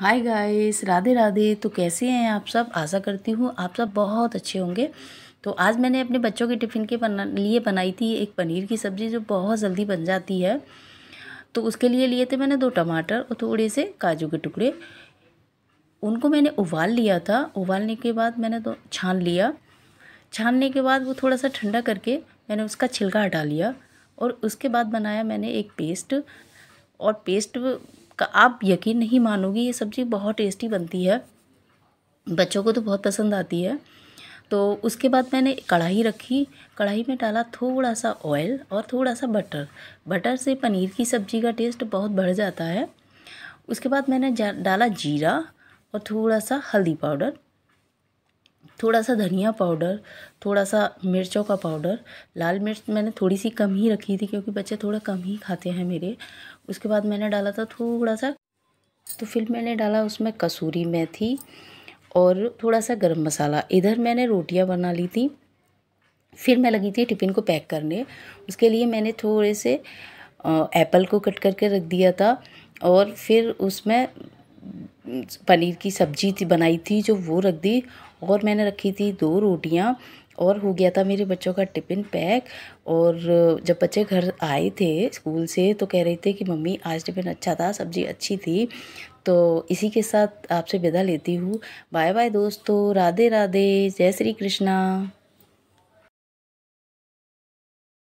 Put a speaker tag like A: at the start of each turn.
A: hi guys Radhe Radhe तो कैसे हैं आप सब आशा करती हूँ आप सब बहुत अच्छे होंगे तो आज मैंने अपने बच्चों के टिफ़िन के बना लिए बनाई थी एक पनीर की सब्ज़ी जो बहुत जल्दी बन जाती है तो उसके लिए लिए थे मैंने दो टमाटर और थोड़े से काजू के टुकड़े उनको मैंने उबाल लिया था उबालने के बाद मैंने तो छान लिया छानने के बाद वो थोड़ा सा ठंडा करके मैंने उसका छिलका हटा लिया और उसके बाद बनाया मैंने एक पेस्ट और पेस्ट का आप यकीन नहीं मानोगे ये सब्ज़ी बहुत टेस्टी बनती है बच्चों को तो बहुत पसंद आती है तो उसके बाद मैंने कढ़ाई रखी कढ़ाई में डाला थोड़ा सा ऑयल और थोड़ा सा बटर बटर से पनीर की सब्ज़ी का टेस्ट बहुत बढ़ जाता है उसके बाद मैंने जा, डाला जीरा और थोड़ा सा हल्दी पाउडर थोड़ा सा धनिया पाउडर थोड़ा सा मिर्चों का पाउडर लाल मिर्च मैंने थोड़ी सी कम ही रखी थी क्योंकि बच्चे थोड़ा कम ही खाते हैं मेरे उसके बाद मैंने डाला था थोड़ा सा तो फिर मैंने डाला उसमें कसूरी मेथी और थोड़ा सा गरम मसाला इधर मैंने रोटियां बना ली थी फिर मैं लगी थी टिफ़िन को पैक करने उसके लिए मैंने थोड़े से एप्पल को कट करके रख दिया था और फिर उसमें पनीर की सब्जी थी बनाई थी जो वो रख दी और मैंने रखी थी दो रोटियाँ और हो गया था मेरे बच्चों का टिफ़िन पैक और जब बच्चे घर आए थे स्कूल से तो कह रहे थे कि मम्मी आज टिफ़िन अच्छा था सब्जी अच्छी थी तो इसी के साथ आपसे विदा लेती हूँ बाय बाय दोस्तों राधे राधे जय श्री कृष्णा